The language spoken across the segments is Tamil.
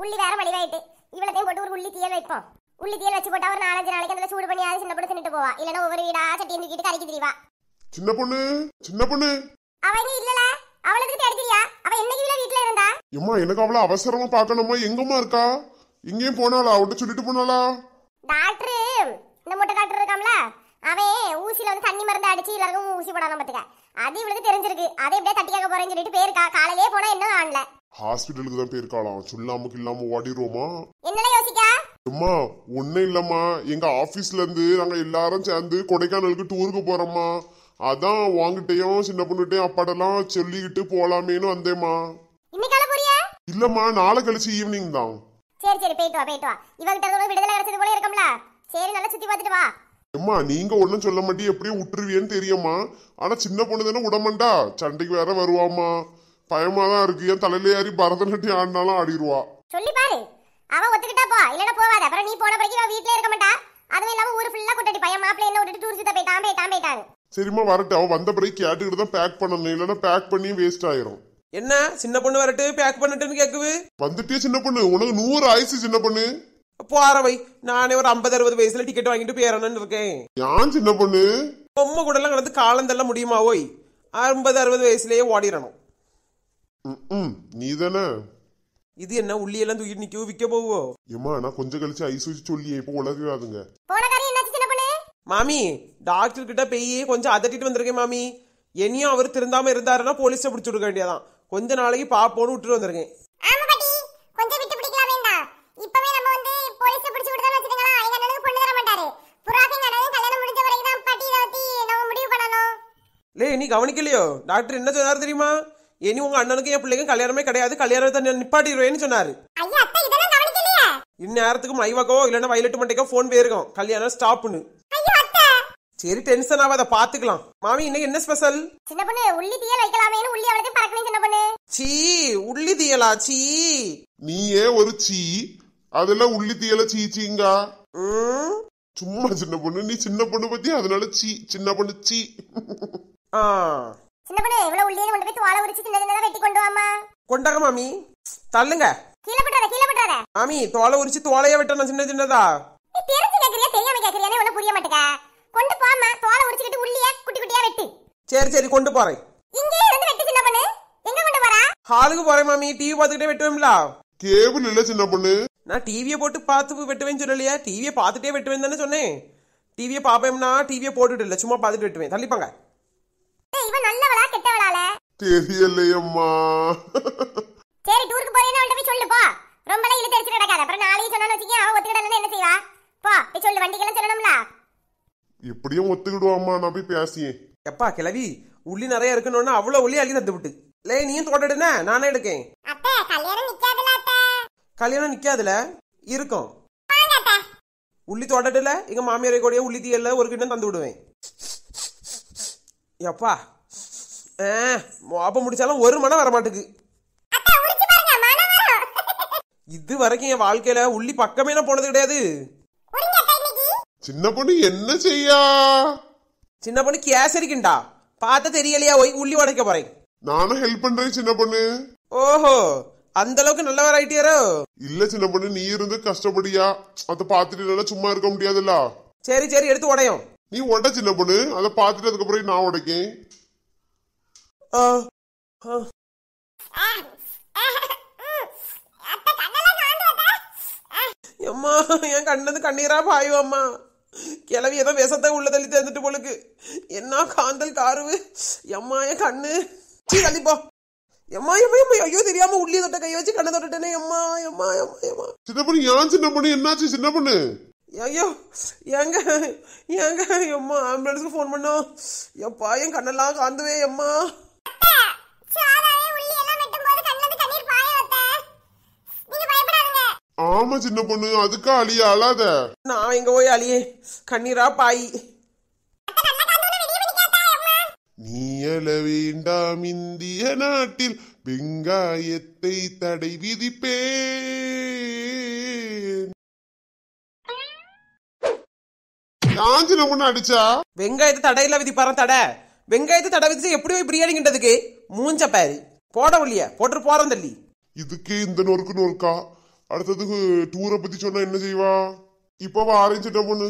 உள்ளி வேற வலிவாயிட்டு இவ்வளோத்தையும் போட்டு ஒரு உள்ளி தீயல் வைப்போம் உள்ளி தீயல் வச்சு போட்டா ஒரு நாலஞ்சு நாளைக்கு அதில் சூடு பண்ணி சின்ன பொண்ணு தின்னுட்டு போவா இல்லைன்னா ஒவ்வொரு வீடா சட்டி நிக்கிட்டு கறிக்கு திரிவா சின்ன பொண்ணு சின்ன பொண்ணு அவங்க இல்லல அவளுக்கு தெரிஞ்சியா அவ என்னைக்கு வீட்டுல இருந்தா எம்மா எனக்கு அவள அவசரமா பார்க்கணுமா எங்கம்மா இருக்கா இங்கேயும் போனாளா அவட்ட சொல்லிட்டு போனாளா டாக்டர் இந்த மொட்டை டாக்டர் இருக்காம்ல அவன் ஊசியில வந்து தண்ணி மருந்து அடிச்சு எல்லாருக்கும் ஊசி போடணும் பாத்துக்க அது இவளுக்கு தெரிஞ்சிருக்கு அதே இப்படியே தட்டிக்காக போறேன்னு சொல்லிட்டு போயிருக்கா காலையே போனா என்ன காணல ஹாஸ்பிட்டலுக்கு தான் போயிருக்காளாம் சுல்லாமுக்கு இல்லாம ஓடிடுவோமா அம்மா ஒன்னும் இல்லம்மா எங்க ஆபீஸ்ல இருந்து நாங்க எல்லாரும் சேர்ந்து கொடைக்கானலுக்கு டூருக்கு போறோம்மா அதான் வாங்கிட்டேயும் சின்ன பொண்ணுகிட்டையும் அப்பாடெல்லாம் சொல்லிக்கிட்டு போலாமேன்னு வந்தேம்மா இல்லம்மா நாளை கழிச்சு ஈவினிங் தான் சரி சரி போயிட்டு வா போயிட்டு வா இவகிட்ட கூட விடுதலை கிடைச்சது போல இருக்கும்ல சரி நல்லா சுத்தி பார்த்துட்டு வா அம்மா நீங்க ஒண்ணும் சொல்ல மாட்டி எப்படியும் விட்டுருவியன்னு தெரியுமா ஆனா சின்ன பொண்ணு தானே விடமாட்டா சண்டைக்கு வேற வருவாமா பயமா தான் இருக்கு ஏன் தலையில ஏறி பரதநாட்டியம் ஆடினாலும் ஆடிடுவா சொல்லி பாரு அவ ஒத்துக்கிட்டா போ இல்லனா போவாத அப்புறம் நீ போன பிறகு அவ இருக்க மாட்டா அதுவும் இல்லாம ஊரு ஃபுல்லா கொட்டடி பையன் மாப்பிள்ள என்ன விட்டுட்டு டூர் சுத்த போயிட்டான் தாம்பே போயிட்டான் சரிம்மா வரட்டு அவன் வந்த பிறகு கேட்டுக்கிட்டு தான் பேக் பண்ணணும் இல்லனா பேக் பண்ணி வேஸ்ட் ஆயிரும் என்ன சின்ன பொண்ணு வரட்டு பேக் பண்ணட்டுன்னு கேக்குது வந்துட்டே சின்ன பொண்ணு உனக்கு நூறு ஆயுசு சின்ன பொண்ணு வை நானே ஒரு ஐம்பது அறுபது வயசுல டிக்கெட் வாங்கிட்டு போயிடணும்னு இருக்கேன் யான் சின்ன பொண்ணு பொம்மை கூட எல்லாம் கடந்து காலந்தெல்லாம் முடியுமா ஓய் ஐம்பது அறுபது வயசுலயே ஓடிடணும் ம் நீ தானே இது என்ன எல்லாம் தூக்கிட்டு நிக்கவோ விக்க போவோ ஏமா நான் கொஞ்சம் கழிச்சு ஐஸ் வச்சு சொல்லியே இப்போ உலகாதுங்க மாமி டாக்டர் கிட்ட போய் கொஞ்சம் அதட்டிட்டு வந்திருக்கேன் மாமி என்னையும் அவர் திருந்தாம இருந்தாருன்னா போலீஸை பிடிச்சி விடுக்க வேண்டியதான் கொஞ்ச நாளைக்கு பாப்போன்னு விட்டுட்டு வந்திருக்கேன் லே நீ கவனிக்கலையோ டாக்டர் என்ன சொன்னார் தெரியுமா இனி உங்க அண்ணனுக்கு என் பிள்ளைக்கும் கல்யாணமே கிடையாது கல்யாணத்தை நிப்பாட்டிடுவேன்னு சொன்னாரு இந்நேரத்துக்கு மைவாக்கோ இல்லைன்னா வயலட்டு மண்டைக்கோ ஃபோன் போயிருக்கோம் கல்யாணம் ஸ்டாப்னு சரி டென்ஷன் ஆகாத பாத்துக்கலாம் மாமி இன்னைக்கு என்ன ஸ்பெஷல் சின்ன உள்ளி தீயல் வைக்கலாமேனு உள்ளி அவளுக்கு பறக்கவே சின்ன பொண்ணு சீ உள்ளி தீயலா சீ நீயே ஒரு சீ அதெல்லாம் உள்ளி தீயல சீச்சிங்கா சும்மா சின்ன பொண்ணு நீ சின்ன பொண்ணு பத்தி அதனால சீ சின்ன பொண்ணு சீ ஆ சின்ன பொண்ணு இவ்வளவு உள்ளே கொண்டு போய் வாழை உரிச்சு சின்ன சின்னதா வெட்டி கொண்டு வாமா கொண்டாங்க மாமி தள்ளுங்க கீழே போட்டுறத கீழே போட்டுறத மாமி தோலை உரிச்சு தோலையே வெட்டணும் சின்ன சின்னதா நீ தெரிஞ்சு கேக்குறியா தெரியாம கேக்குறியானே ஒண்ணு புரிய மாட்டேங்க கொண்டு போமா தோலை உரிச்சிட்டு உள்ளியே குட்டி குட்டியா வெட்டு சரி சரி கொண்டு போறேன் இங்கே இருந்து வெட்டு சின்ன பொண்ணு எங்க கொண்டு போறா ஹாலுக்கு போறேன் மாமி டிவி பார்த்துக்கிட்டே வெட்டுவேன்ல கேபிள் இல்ல சின்ன பொண்ணு நான் டிவியை போட்டு பார்த்து வெட்டுவேன்னு சொல்லலையா டிவியை பார்த்துட்டே வெட்டுவேன் தானே சொன்னேன் டிவியை பார்ப்பேன்னா டிவியை போட்டுட்டு இல்லை சும்மா பார்த்துட்டு வெட்டுவேன் தள்ளிப்பாங்க இவ நல்லவளா கெட்டவளால தெரியலையம்மா சரி டூருக்கு போறேன்னு அவள்கிட்ட போய் சொல்லு போ ரொம்ப எல்லாம் இழுத்து அப்புறம் நாளைக்கு சொன்னான்னு வச்சுக்கோ அவன் என்ன செய்வா போ எப்படியும் ஒத்துக்கிடுவாம்மா நான் போய் பேசியேன் எப்பா கிளவி உள்ளி நிறைய இருக்கணும்னா அவ்வளவு உள்ளி அள்ளி தந்து விட்டு லே நீயும் தோட்டடுன நானே எடுக்கேன் அத்தை கல்யாணம் நிக்காதுல கல்யாணம் நிக்காதுல இருக்கும் உள்ளி தோட்டடுல எங்க மாமியாரை கூடயே உள்ளி தீயல்ல ஒரு கிண்ணம் தந்து விடுவேன் எப்பா மோப்பம் முடிச்சாலும் ஒரு மனம் வர மாட்டேங்குது இது வரைக்கும் என் வாழ்க்கையில உள்ளி பக்கமே நான் போனது கிடையாது சின்ன பொண்ணு என்ன செய்யா சின்ன பொண்ணு கேசரிக்குண்டா பார்த்த தெரியலையா ஒய் உள்ளி உடைக்க போறேன் நானும் ஹெல்ப் பண்றேன் சின்ன பொண்ணு ஓஹோ அந்த அளவுக்கு நல்ல ஆயிட்டியாரோ இல்ல சின்ன பொண்ணு நீ இருந்து கஷ்டப்படியா அத பாத்துட்டு சும்மா இருக்க முடியாதுல்ல சரி சரி எடுத்து உடையும் நீ உட சின்ன பொண்ணு அதை பார்த்துட்டு அதுக்கப்புறம் நான் உடைக்கேன் அம்மா என் கண்ணது கண்ணீரா அம்மா கிளவி ஏதோ விஷத்தை உள்ள தள்ளி தந்துட்டு போலுக்கு என்ன காந்தல் காருவு எம்மா என் கண்ணு சீ தள்ளிப்போ எம்மா எம்மா எம்மா ஐயோ தெரியாம உள்ளே தொட்ட கையை வச்சு கண்ணை தொட்டுட்டேனே எம்மா எம்மா எம்மா எம்மா சின்ன பொண்ணு ஏன் சின்ன பொண்ணு என்னாச்சு சின்ன பொண்ணு ஐயோ ஏங்க ஏங்க எம்மா ஆம்புலன்ஸ்க்கு ஃபோன் பண்ணோம் என் பாயம் கண்ணெல்லாம் காந்துவே எம்மா ஆமா சின்ன பொண்ணு அதுக்கா அழிய அழாத நான் எங்க போய் அழியே கண்ணீரா பாய் நீ வேண்டாம் இந்திய நாட்டில் வெங்காயத்தை தடை விதிப்பே காஞ்சின முன்ன அடிச்சா வெங்காயத்தை தடையில விதி பாரு தடை வெங்காயத்தை தடை விதிச்சு எப்படி போய் பிரியாணிங்கிறதுக்கு மூஞ்ச பாரு போட ஒல்லியா போட்டு போறோம் தள்ளி இதுக்கு இந்த நொறுக்கு நொறுக்கா அடுத்ததுக்கு டூரை பத்தி சொன்னா என்ன செய்வா இப்பவா ஆரம்பிச்சிட்ட பொண்ணு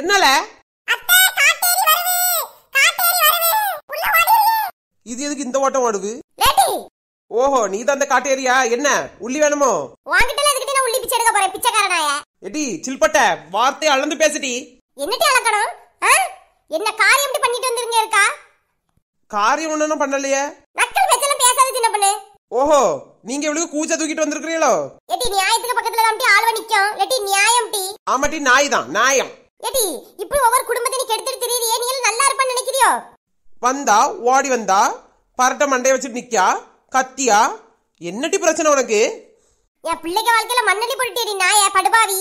என்னல இது எதுக்கு இந்த ஓட்டம் ஓடுது ஓஹோ நீ தான் அந்த காட்டேரியா என்ன உள்ளி வேணுமோ உன்கிட்ட உள்ளி பிச்சை எடுக்க போறேன் பிச்சைக்காரனாயா எடி சில்பட்ட வார்த்தை அளந்து பேசுடி என்னடி அளக்கணும் என்ன காரியம் இப்படி பண்ணிட்டு வந்திருங்க இருக்கா காரியம் ஒண்ணும் பண்ணலையே நக்கல் பேச்சலாம் பேசாத சின்ன பண்ணு ஓஹோ நீங்க இவ்வளவு கூச்ச தூக்கிட்டு வந்திருக்கீங்களோ எடி நியாயத்துக்கு பக்கத்துல தான் ஆளவ நிக்கும் எடி நியாயம் டி ஆமாட்டி நாய் தான் நியாயம் எடி இப்போ ஒவ்வொரு நீ கெடுத்து திரியறியே நீ நல்லா இருப்ப நினைக்கிறியோ வந்தா ஓடி வந்தா பரட்ட மண்டைய வச்சிட்டு நிக்கா கத்தியா என்னடி பிரச்சனை உனக்கு என் பிள்ளைங்க வாழ்க்கையில மண்ணடி போட்டுட்டேடி ஏன் படுபாவி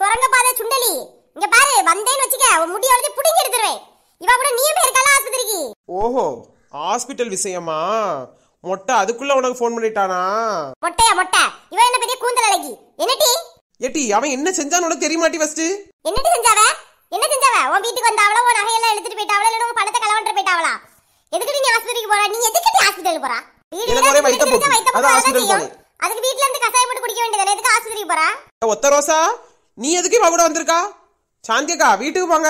சுரங்க பாதை சுண்டலி இங்க பாரு வந்தேன்னு வச்சுக்க உன் முடி வளர்த்து புடிங்கி எடுத்துருவேன் இவ கூட நீ போயிருக்கல ஆஸ்பத்திரிக்கு ஓஹோ ஹாஸ்பிட்டல் விஷயமா மொட்டை அதுக்குள்ள உனக்கு ஃபோன் பண்ணிட்டானா மொட்டையா மொட்டை இவன் என்ன பெரிய கூந்தல் அழகி என்னடி ஏட்டி அவன் என்ன செஞ்சான்னு உனக்கு தெரிய மாட்டி ஃபர்ஸ்ட் என்னடி செஞ்சாவ என்ன செஞ்சாவ உன் வீட்டுக்கு வந்தாவளோ உன் நகையெல்லாம் எடுத்துட்டு போயிட்டாவளா இல்ல உன் பணத்தை களவண்டு போயிட்டாவளா எதுக்கு நீ ஆஸ்பத்திரிக்கு போறா நீ எதுக்கு ஹாஸ்பிடல் போறா வீட்ல போட்டு வேண்டியது ஒத்த நீ எதுக்கு வீட்டுக்கு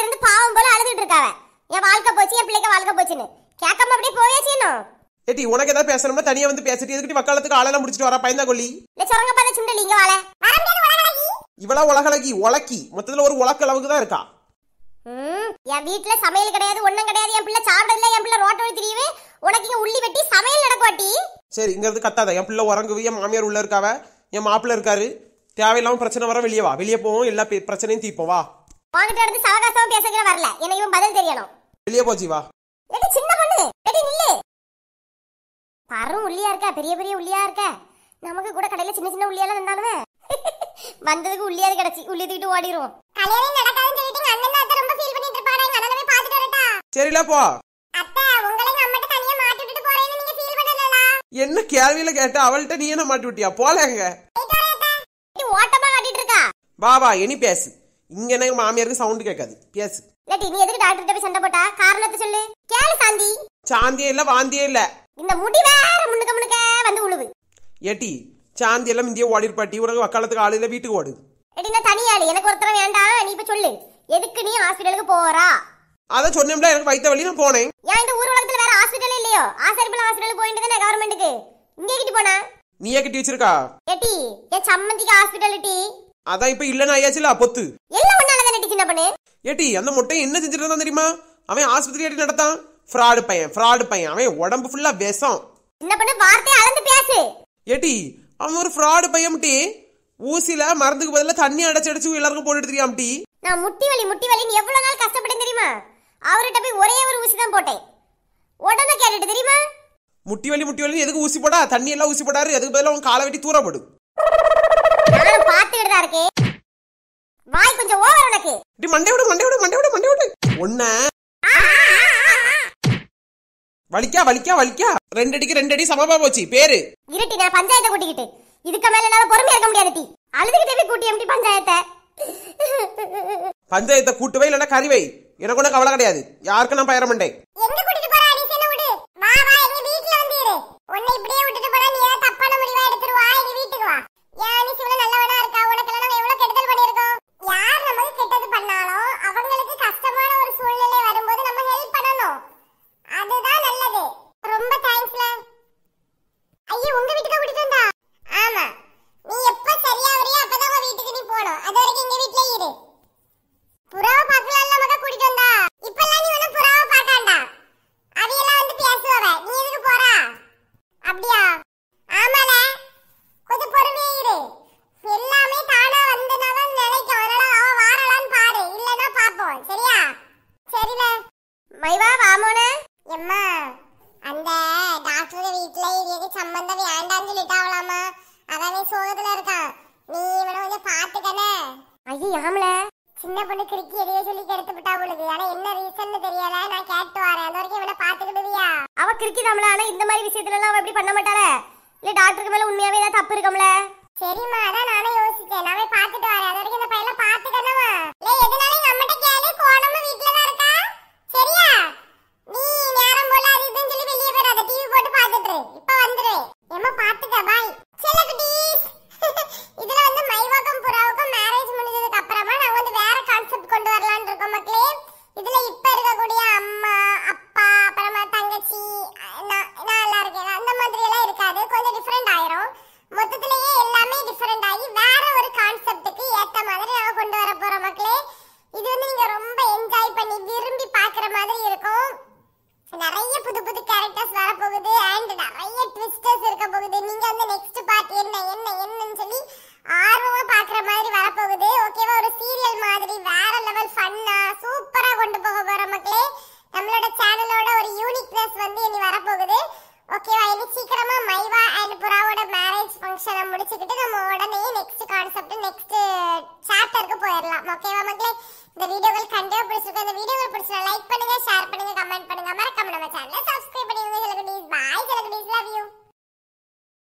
இருந்து பாவம் அழுதுட்டு என் வாழ்க்கை என் வாழ்க்கை அப்படியே உனக்கு தனியா வந்து பேசிட்டு முடிச்சிட்டு வர உலக்கி மொத்தத்துல ஒரு என் வீட்டுல சமையல் கிடையாது ஒண்ணும் கிடையாது என் பிள்ளை சாப்பிடல என் பிள்ளை ரோட்டோட திரியவே உனக்கு இங்க உள்ளி வெட்டி சமையல் நடக்குவாட்டி சரி இங்க இருந்து கத்தாத என் பிள்ளை உறங்குவி என் மாமியார் உள்ள இருக்காவ என் மாப்பிள்ள இருக்காரு தேவையில்லாம பிரச்சனை வர வெளியே வா வெளியே போவோம் எல்லா பிரச்சனையும் தீப்போம் வா வாங்கிட்டு நடந்து சவகாசமா பேசுகிற வரல எனக்கு இவன் பதில் தெரியணும் வெளியே போச்சு வா எடி சின்ன பண்ணு எடி நில்லு பரும் உள்ளியா இருக்கா பெரிய பெரிய உள்ளியா இருக்க நமக்கு கூட கடையில சின்ன சின்ன உள்ளியால இருந்தாலும் வந்ததுக்கு உள்ளியாது கிடைச்சி உள்ளி தூக்கிட்டு ஓடிடுவோம் கல்யாணம் நடக்காதுன்னு சொல்லிட்டு அண்ணன் தான் ரொம்ப ஃபீல் பண்ணிட்டு இருப்பாரு எங்க அண்ணனை போய் பாத்துட்டு வரட்டா சரில போ என்ன கேள்வியில கேட்ட அவள்கிட்ட நீ என்ன மாட்டி விட்டியா போலங்க பாபா இனி பேசு இங்க என்ன மாமியாருக்கு சவுண்ட் கேட்காது பேசு லட்டி நீ எதுக்கு டாக்டர் போய் சண்டை போட்டா காரணத்தை சொல்லு கேளு சாந்தி சாந்தியே இல்ல வாந்தியே இல்ல இந்த முடி வேற முன்னுக்க முன்னுக்க வந்து உழுவு ஏட்டி சாந்தி எல்லாம் இந்தியா ஓடி இருப்பாட்டி உனக்கு வக்காலத்துக்கு ஆளு இல்ல வீட்டுக்கு ஓடு ஏட்டி நான் தனியாளு எனக்கு ஒருத்தர் வேண்டாம் நீ இப்ப சொல்லு எதுக்கு நீ ஹாஸ்பிடலுக்கு போறா அத சொன்னேம்ல எனக்கு வைத்த வழி நான் போனேன் ஏன் இந்த ஊர் உலகத்துல இல்லையோ ஆசாரிபுல ஹாஸ்பிடல் போயிட்டு தானே கவர்மெண்ட்க்கு இங்க கிட்டி போனா நீ ஏ கிட்டி வச்சிருக்கா ஏட்டி ஏ சம்மந்திக்கு ஹாஸ்பிடல் டி அதான் இப்ப இல்லனா ஐயாச்சுல பொத்து எல்லாம் ஒண்ணால தான் டி சின்ன பண்ணு ஏட்டி அந்த முட்டை என்ன செஞ்சுட்டு இருந்தான் தெரியுமா அவன் ஆஸ்பத்திரி ஏட்டி நடத்தான் ஃப்ராடு பையன் ஃப்ராடு பையன் அவன் உடம்பு ஃபுல்லா விஷம் என்ன பண்ணு வார்த்தை அளந்து பேசு ஏட்டி அவன் ஒரு ஃப்ராடு பையன் டி ஊசில மருந்துக்கு பதிலா தண்ணி அடைச்சு அடைச்சு எல்லாருக்கும் போட்டுட்டு தெரியாம டி நான் முட்டி வலி முட்டி வலின்னு எவ்வளவு நாள் கஷ்டப்பட்டேன் தெரியுமா அவர்கிட்ட போய் ஒரே ஒரு ஊசி தான் போட்டேன் உடனே கேட்டுட்டு தெரியுமா முட்டி வலி முட்டி வலி எதுக்கு ஊசி போடா தண்ணி எல்லாம் ஊசி போடாரு அதுக்கு பதிலா உன் காலை வெட்டி தூரப்படு நானும் பாத்துக்கிட்டு தான் இருக்கேன் வாய் கொஞ்சம் ஓவர் உனக்கு டி மண்டை விடு மண்டை விடு மண்டை விடு மண்டை விடு ஒண்ணே வலிக்கா வலிக்கா வலிக்கா ரெண்டு அடிக்கு ரெண்டு அடி சமமா போச்சு பேரு இருட்டி நான் பஞ்சாயத்தை கூட்டிக்கிட்டு இதுக்கு மேல என்னால பொறுமையா இருக்க முடியாது டி அழுதுகிட்டே கூட்டி எப்படி பஞ்சாயத்தை பஞ்சாயத்தை கூட்டுவே இல்லைன்னா கறிவை எனக்கு ஒன்றும் கவலை கிடையாது யாருக்கு நான் பயிர மாட்டேன் எங்க தெரியல நான் கேட்டு வரேன் அது வரைக்கும் இவனை பாத்துக்கிட்டுவியா அவ கிறுக்கிதாம்ல ஆனா இந்த மாதிரி விஷயத்துல எல்லாம் அவ எப்படி பண்ண மாட்டாளே இல்ல டாக்டருக்கு மேல உண்மையாவே ஏதாவது தப்பு இருக்கும்ல சரிம்மா அதான் நானே யோசிச்சேன் நான்